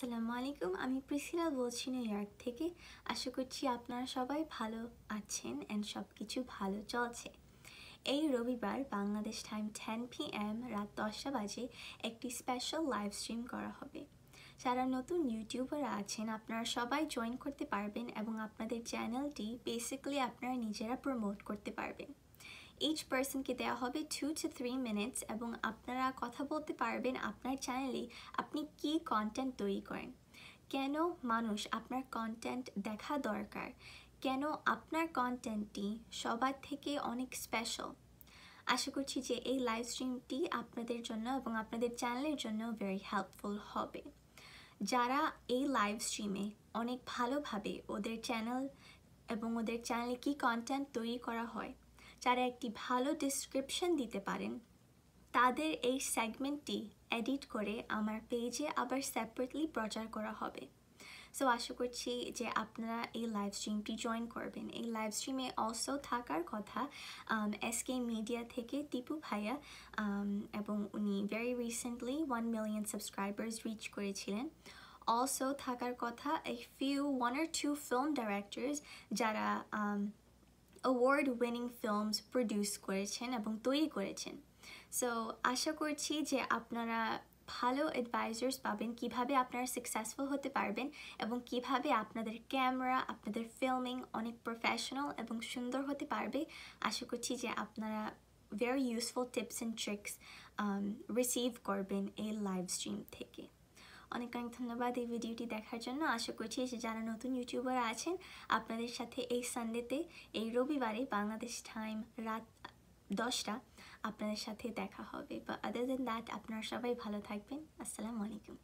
আসসালামু আলাইকুম আমি প্রিসিলা বলছি নিউ ইয়র্ক থেকে আশা করছি আপনারা সবাই ভালো আছেন অ্যান্ড সব কিছু ভালো চলছে এই রবিবার Bangladesh time ten P M রাত দশটা বাজে একটি স্পেশাল লাইভ স্ট্রিম করা হবে যারা নতুন ইউটিউবার আছেন আপনারা সবাই জয়েন করতে পারবেন এবং আপনাদের চ্যানেলটি বেসিক্যালি আপনারা নিজেরা প্রমোট করতে পারবেন each পার্সনকে দেওয়া হবে টু টু থ্রি মিনিটস এবং আপনারা কথা বলতে পারবেন আপনার চ্যানেলে আপনি কি কন্টেন্ট তৈরি করেন কেন মানুষ আপনার কন্টেন্ট দেখা দরকার কেন আপনার কন্টেন্টটি সবার থেকে অনেক স্পেশাল আশা করছি যে এই লাইভ স্ট্রিমটি আপনাদের জন্য এবং আপনাদের চ্যানেলের জন্য ভেরি হেল্পফুল হবে যারা এই লাইভ স্ট্রিমে অনেক ভালোভাবে ওদের চ্যানেল এবং ওদের চ্যানেলে কী কন্টেন্ট তৈরি করা হয় যারা একটি ভালো ডিসক্রিপশন দিতে পারেন তাদের এই সেগমেন্টটি এডিট করে আমার পেজে আবার সেপারেটলি প্রচার করা হবে সো আশা করছি যে আপনারা এই লাইভ স্ট্রিমটি জয়েন করবেন এই লাইভ স্ট্রিমে অলসো থাকার কথা এসকে um, মিডিয়া থেকে টিপু ভাইয়া um, এবং উনি very recently one million subscribers reach করেছিলেন অলসো থাকার কথা এ ফিউ ওয়ান আর টু ফিল্ম ডাইরেক্টার্স যারা um, award winning films produce করেছেন এবং তৈরি করেছেন সো আশা করছি যে আপনারা ভালো অ্যাডভাইজার্স পাবেন কীভাবে আপনারা সাকসেসফুল হতে পারবেন এবং কীভাবে আপনাদের ক্যামেরা আপনাদের ফিল্মিং অনেক প্রফেশনাল এবং সুন্দর হতে পারবে আশা করছি যে আপনারা very useful tips and tricks receive করবেন এই লাইভ স্ট্রিম থেকে অনেক অনেক ধন্যবাদ এই ভিডিওটি দেখার জন্য আশা করছি যে যারা নতুন ইউটিউবার আছেন আপনাদের সাথে এই সানডেতে এই রবিবারে বাংলাদেশ টাইম রাত দশটা আপনাদের সাথে দেখা হবে বা আদার দেন দ্যাট আপনারা সবাই ভালো থাকবেন আসসালামু আলাইকুম